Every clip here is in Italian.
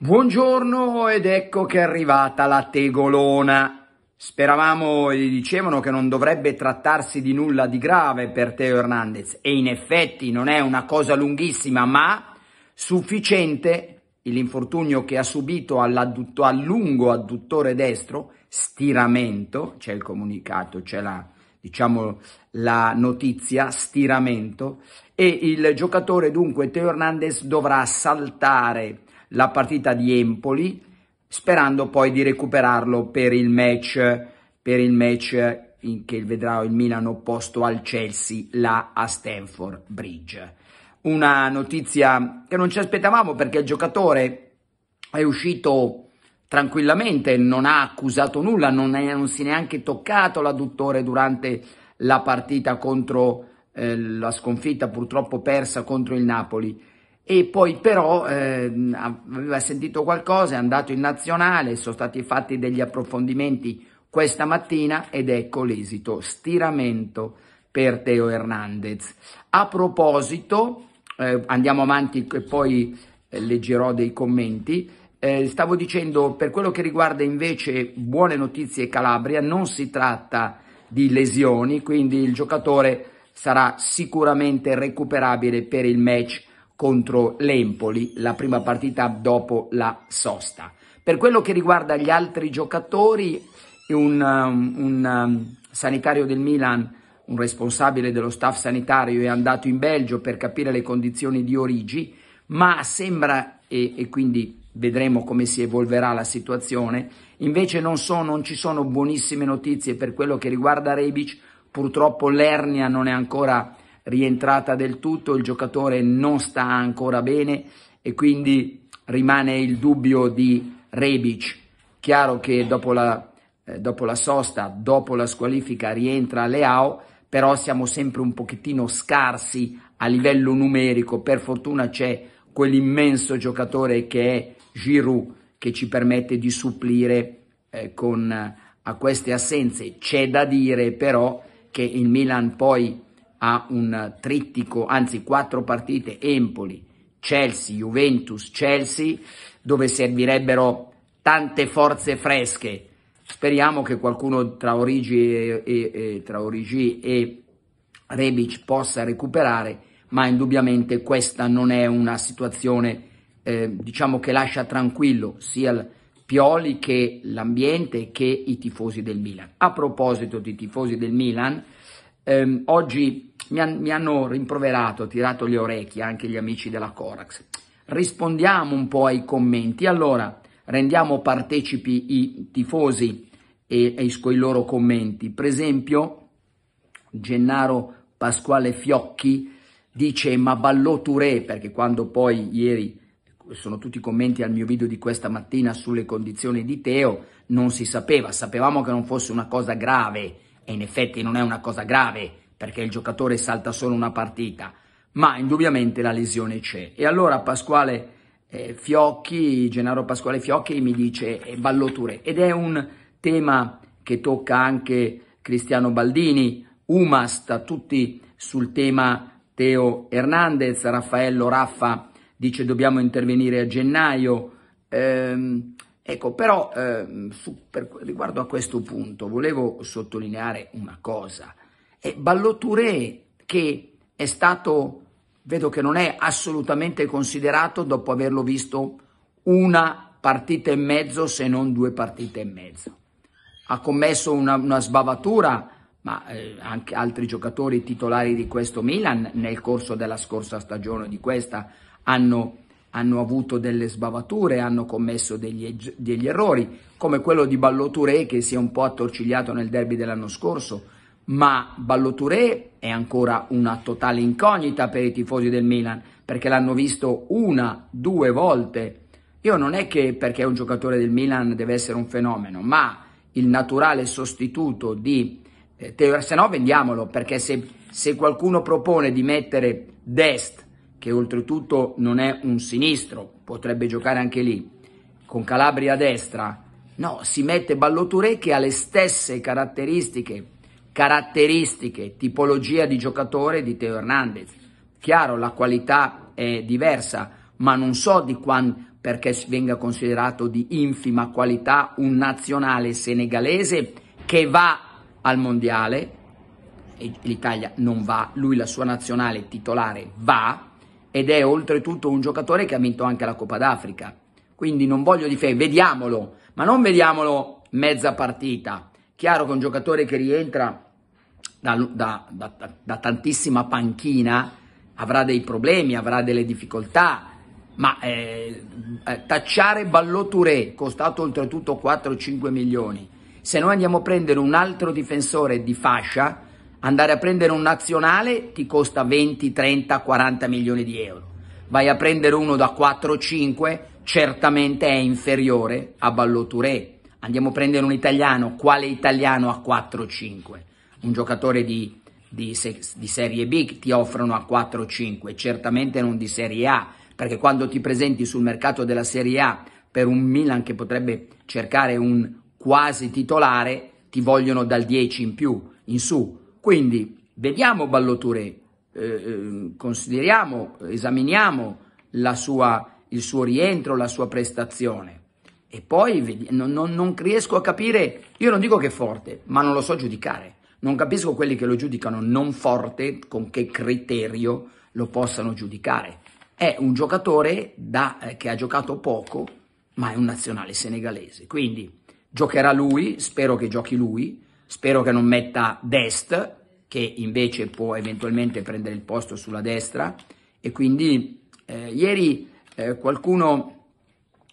Buongiorno ed ecco che è arrivata la tegolona. Speravamo e gli dicevano che non dovrebbe trattarsi di nulla di grave per Teo Hernandez e in effetti non è una cosa lunghissima ma sufficiente l'infortunio che ha subito all'adduttore, al lungo adduttore destro, stiramento, c'è il comunicato, c'è la, diciamo, la notizia, stiramento, e il giocatore dunque Teo Hernandez dovrà saltare la partita di Empoli sperando poi di recuperarlo per il match, per il match in che vedrà il Milano opposto al Chelsea là a Stanford Bridge una notizia che non ci aspettavamo perché il giocatore è uscito tranquillamente, non ha accusato nulla, non, è, non si è neanche toccato l'adduttore durante la partita contro eh, la sconfitta purtroppo persa contro il Napoli. E poi però eh, aveva sentito qualcosa, è andato in nazionale, sono stati fatti degli approfondimenti questa mattina ed ecco l'esito, stiramento per Teo Hernandez. A proposito, eh, andiamo avanti e poi eh, leggerò dei commenti. Eh, stavo dicendo, per quello che riguarda invece buone notizie Calabria, non si tratta di lesioni, quindi il giocatore sarà sicuramente recuperabile per il match contro l'Empoli, la prima partita dopo la sosta. Per quello che riguarda gli altri giocatori, un, um, un, un um, sanitario del Milan un responsabile dello staff sanitario è andato in Belgio per capire le condizioni di origine, ma sembra, e, e quindi vedremo come si evolverà la situazione, invece non, so, non ci sono buonissime notizie per quello che riguarda Rebic, purtroppo l'ernia non è ancora rientrata del tutto, il giocatore non sta ancora bene e quindi rimane il dubbio di Rebic. Chiaro che dopo la, eh, dopo la sosta, dopo la squalifica rientra Leao, però siamo sempre un pochettino scarsi a livello numerico. Per fortuna c'è quell'immenso giocatore che è Giroud che ci permette di supplire eh, con, eh, a queste assenze. C'è da dire però che il Milan poi ha un trittico, anzi quattro partite, Empoli, Chelsea, Juventus, Chelsea, dove servirebbero tante forze fresche Speriamo che qualcuno tra Origi e, e, e, tra Origi e Rebic possa recuperare, ma indubbiamente questa non è una situazione eh, diciamo che lascia tranquillo sia il Pioli che l'ambiente che i tifosi del Milan. A proposito di tifosi del Milan, ehm, oggi mi, han, mi, hanno rimproverato, tirato le orecchie anche gli amici della Corax. Rispondiamo un po' ai commenti. Allora, rendiamo partecipi i tifosi e, e con i loro commenti. Per esempio, Gennaro Pasquale Fiocchi dice ma ballò Touré, perché quando poi ieri sono tutti i commenti al mio video di questa mattina sulle condizioni di Teo, non si sapeva, sapevamo che non fosse una cosa grave, e in effetti non è una cosa grave, perché il giocatore salta solo una partita, ma indubbiamente la lesione c'è. E allora Pasquale Fiocchi, eh, Fiocchi, Gennaro Pasquale Fiocchi mi dice eh, balloture ed è un tema che tocca anche Cristiano Baldini, Umast, tutti sul tema Teo Hernandez, Raffaello Raffa dice dobbiamo intervenire a gennaio, ehm, ecco però ehm, su, per, riguardo a questo punto volevo sottolineare una cosa, è Balloture che è stato vedo che non è assolutamente considerato dopo averlo visto una partita e mezzo, se non due partite e mezzo. Ha commesso una, una sbavatura, ma eh, anche altri giocatori titolari di questo Milan nel corso della scorsa stagione di questa hanno hanno avuto delle sbavature, hanno commesso degli, degli errori, come quello di Balloture che si è un po' attorcigliato nel derby dell'anno scorso, ma Balloturé è ancora una totale incognita per i tifosi del Milan, perché l'hanno visto una, due volte. Io non è che perché è un giocatore del Milan deve essere un fenomeno, ma il naturale sostituto di eh, Teo, se no vendiamolo, perché se, se qualcuno propone di mettere Dest, che oltretutto non è un sinistro, potrebbe giocare anche lì, con Calabria a destra, no, si mette Balloturé che ha le stesse caratteristiche caratteristiche, tipologia di giocatore di Teo Hernandez. Chiaro, la qualità è diversa, ma non so di quanto perché venga considerato di infima qualità un nazionale senegalese che va al mondiale, l'Italia non va, lui la sua nazionale titolare va, ed è oltretutto un giocatore che ha vinto anche la Coppa d'Africa. Quindi non voglio difendere, vediamolo, ma non vediamolo mezza partita. Chiaro che un giocatore che rientra da, da, da, da tantissima panchina avrà dei problemi, avrà delle difficoltà, ma eh, eh tacciare Balloturé, costato oltretutto 4-5 milioni, se noi andiamo a prendere un altro difensore di fascia, andare a prendere un nazionale ti costa 20, 30, 40 milioni di euro. Vai a prendere uno da 4-5, certamente è inferiore a Balloturé. Andiamo a prendere un italiano, quale italiano a 4-5? un giocatore di, di, se, di Serie B ti offrono a 4-5, certamente non di Serie A, perché quando ti presenti sul mercato della Serie A per un Milan che potrebbe cercare un quasi titolare, ti vogliono dal 10 in più, in su. Quindi vediamo Balloture, eh, ehm, consideriamo, esaminiamo sua, il suo rientro, la sua prestazione. E poi non, non, non riesco a capire, io non dico che è forte, ma non lo so giudicare. Non capisco quelli che lo giudicano non forte, con che criterio lo possano giudicare. È un giocatore da, eh, che ha giocato poco, ma è un nazionale senegalese. Quindi giocherà lui, spero che giochi lui, spero che non metta Dest, che invece può eventualmente prendere il posto sulla destra. E quindi eh, ieri eh, qualcuno,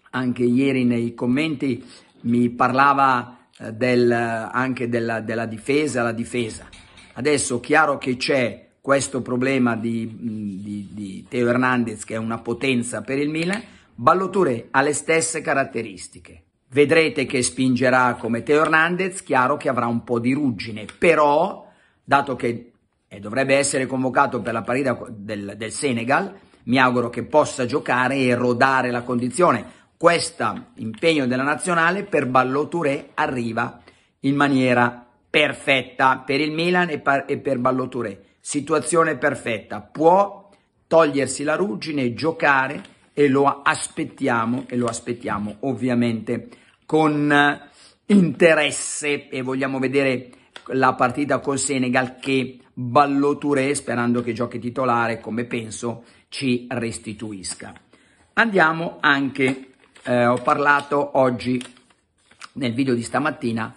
anche ieri nei commenti, mi parlava eh, del, anche della, della difesa, la difesa. Adesso chiaro che c'è questo problema di, di, di Teo Hernandez che è una potenza per il Milan, Balloture ha le stesse caratteristiche. Vedrete che spingerà come Teo Hernandez, chiaro che avrà un po' di ruggine, però dato che eh, dovrebbe essere convocato per la parità del, del Senegal, mi auguro che possa giocare e rodare la condizione questo impegno della nazionale per Ballot Touré arriva in maniera perfetta per il Milan e, per, e per Ballot Touré. Situazione perfetta, può togliersi la ruggine, giocare e lo aspettiamo e lo aspettiamo ovviamente con eh, interesse e vogliamo vedere la partita col Senegal che Ballot Touré, sperando che giochi titolare, come penso, ci restituisca. Andiamo anche eh, ho parlato oggi nel video di stamattina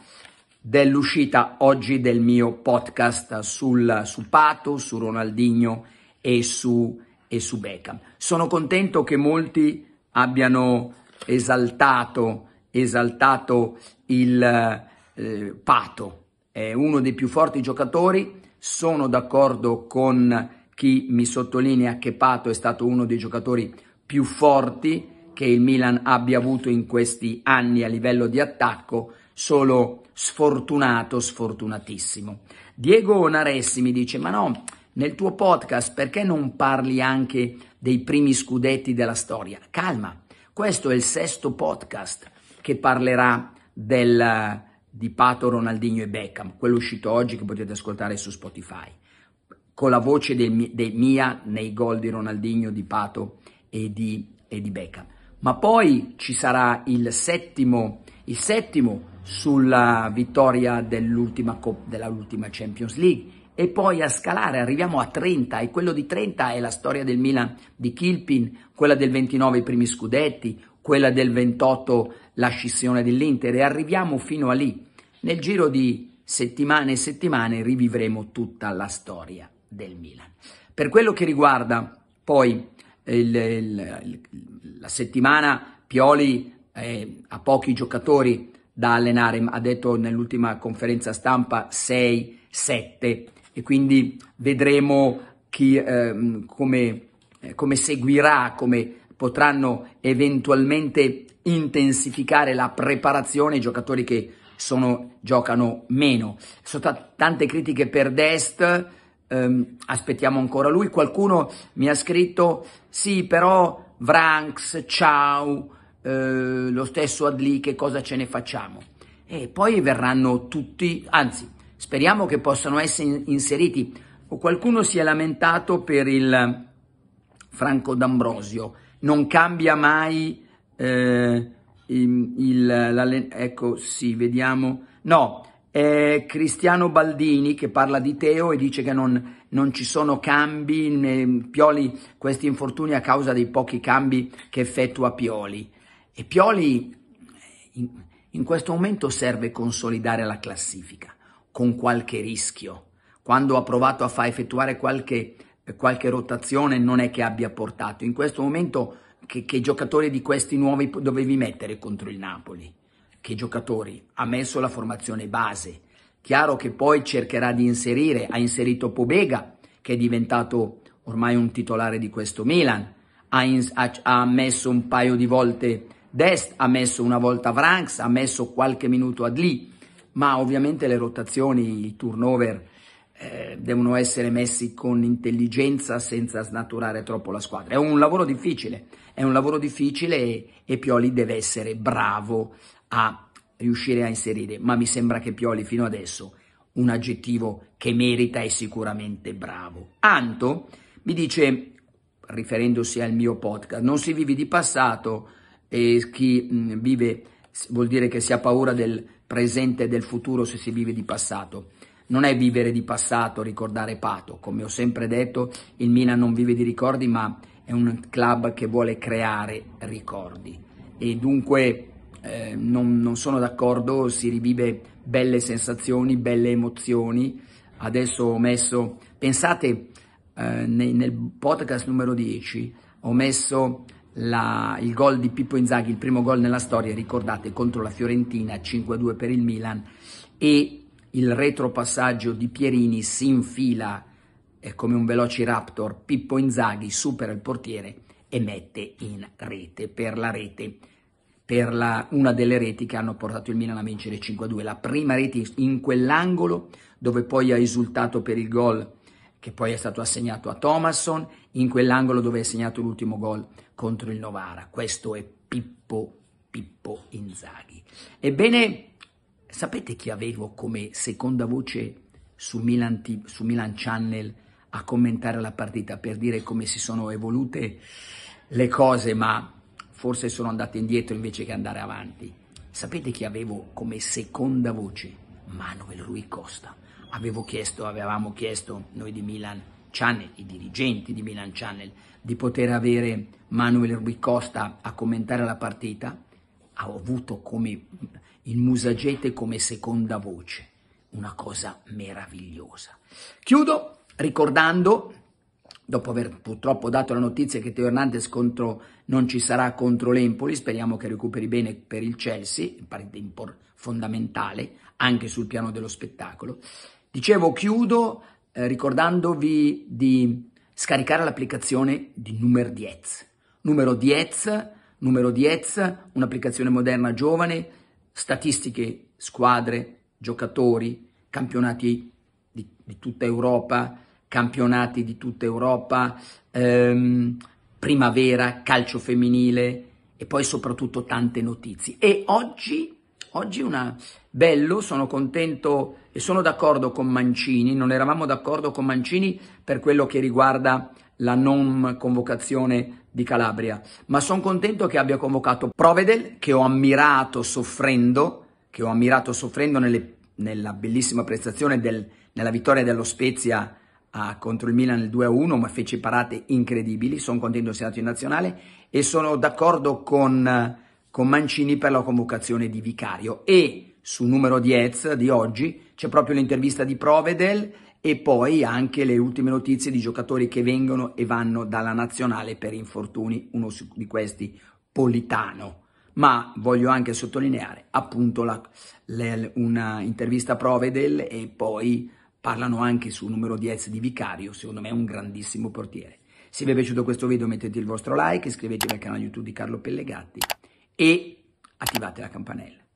dell'uscita oggi del mio podcast sul, su Pato, su Ronaldinho e su, e su Beckham. Sono contento che molti abbiano esaltato, esaltato il eh, Pato, è uno dei più forti giocatori, sono d'accordo con chi mi sottolinea che Pato è stato uno dei giocatori più forti che il Milan abbia avuto in questi anni a livello di attacco, solo sfortunato, sfortunatissimo. Diego Naressi mi dice, ma no, nel tuo podcast perché non parli anche dei primi scudetti della storia? Calma, questo è il sesto podcast che parlerà del, di Pato, Ronaldinho e Beckham, quello uscito oggi che potete ascoltare su Spotify, con la voce del, del mia nei gol di Ronaldinho, di Pato e di, e di Beckham ma poi ci sarà il settimo, il settimo sulla vittoria dell'ultima, dell'ultima Champions League e poi a scalare arriviamo a 30 e quello di 30 è la storia del Milan di Kilpin, quella del 29 i primi scudetti, quella del 28 la scissione dell'Inter e arriviamo fino a lì. Nel giro di settimane e settimane rivivremo tutta la storia del Milan. Per quello che riguarda poi il, il, la settimana Pioli eh, ha pochi giocatori da allenare, ha detto nell'ultima conferenza stampa 6-7 e quindi vedremo chi, ehm, eh, come, come seguirà, come potranno eventualmente intensificare la preparazione i giocatori che sono, giocano meno. Sono tante critiche per Dest, ehm, aspettiamo ancora lui. Qualcuno mi ha scritto, sì, però Vranks, ciao, eh, lo stesso Adli, che cosa ce ne facciamo? E poi verranno tutti, anzi, speriamo che possano essere inseriti. Qualcuno si è lamentato per il Franco D'Ambrosio, non cambia mai eh, il, il ecco, sì, vediamo, no, eh, Cristiano Baldini che parla di Teo e dice che non, non ci sono cambi, né, Pioli questi infortuni a causa dei pochi cambi che effettua Pioli. E Pioli in, in questo momento serve consolidare la classifica con qualche rischio. Quando ha provato a far effettuare qualche, qualche rotazione non è che abbia portato. In questo momento che, che giocatori di questi nuovi dovevi mettere contro il Napoli? che giocatori ha messo la formazione base. Chiaro che poi cercherà di inserire, ha inserito Pobega, che è diventato ormai un titolare di questo Milan, ha, in, ha, ha messo un paio di volte Dest, ha messo una volta Vranks, ha messo qualche minuto Adli, ma ovviamente le rotazioni, i turnover eh, devono essere messi con intelligenza senza snaturare troppo la squadra. È un lavoro difficile, è un lavoro difficile e, e Pioli deve essere bravo a riuscire a inserire, ma mi sembra che Pioli fino adesso un aggettivo che merita è sicuramente bravo. Anto mi dice, riferendosi al mio podcast, non si vive di passato e chi vive vuol dire che si ha paura del presente e del futuro se si vive di passato. Non è vivere di passato, ricordare Pato. Come ho sempre detto, il Milan non vive di ricordi, ma è un club che vuole creare ricordi. E dunque eh, non, non sono d'accordo, si rivive belle sensazioni, belle emozioni. Adesso ho messo, pensate, eh, nel, nel, podcast numero 10 ho messo la, il gol di Pippo Inzaghi, il primo gol nella storia, ricordate, contro la Fiorentina, 5-2 per il Milan, e il retropassaggio di Pierini si infila eh, come un velociraptor, Pippo Inzaghi supera il portiere e mette in rete per la rete per la, una delle reti che hanno portato il Milan a vincere 5-2. La prima rete in quell'angolo dove poi ha esultato per il gol che poi è stato assegnato a Thomasson, in quell'angolo dove ha segnato l'ultimo gol contro il Novara. Questo è Pippo, Pippo Inzaghi. Ebbene, sapete chi avevo come seconda voce su Milan, su Milan Channel a commentare la partita per dire come si sono evolute le cose, ma forse sono andato indietro invece che andare avanti. Sapete chi avevo come seconda voce? Manuel Rui Costa. Avevo chiesto, avevamo chiesto noi di Milan Channel, i dirigenti di Milan Channel, di poter avere Manuel Rui Costa a commentare la partita. Ho avuto come il Musagete come seconda voce. Una cosa meravigliosa. Chiudo ricordando dopo aver purtroppo dato la notizia che Teo Hernandez contro, non ci sarà contro l'Empoli, speriamo che recuperi bene per il Chelsea, parte fondamentale anche sul piano dello spettacolo. Dicevo, chiudo eh, ricordandovi di scaricare l'applicazione di Numer Diez. Numero Diez, numero Diez, un'applicazione moderna giovane, statistiche, squadre, giocatori, campionati di, di tutta Europa, campionati di tutta Europa, ehm, primavera, calcio femminile e poi soprattutto tante notizie. E oggi, oggi una bello, sono contento e sono d'accordo con Mancini, non eravamo d'accordo con Mancini per quello che riguarda la non convocazione di Calabria, ma sono contento che abbia convocato Provedel, che ho ammirato soffrendo, che ho ammirato soffrendo nelle, nella bellissima prestazione del, nella vittoria dello Spezia a, contro il Milan il 2-1, ma fece parate incredibili, sono contento sia andato in nazionale e sono d'accordo con, con Mancini per la convocazione di Vicario. E su numero 10 di oggi c'è proprio l'intervista di Provedel e poi anche le ultime notizie di giocatori che vengono e vanno dalla nazionale per infortuni, uno di questi Politano. Ma voglio anche sottolineare appunto la, le, una intervista a Provedel e poi Parlano anche su numero 10 di Vicario, secondo me è un grandissimo portiere. Se vi è piaciuto questo video mettete il vostro like, iscrivetevi al canale YouTube di Carlo Pellegatti e attivate la campanella.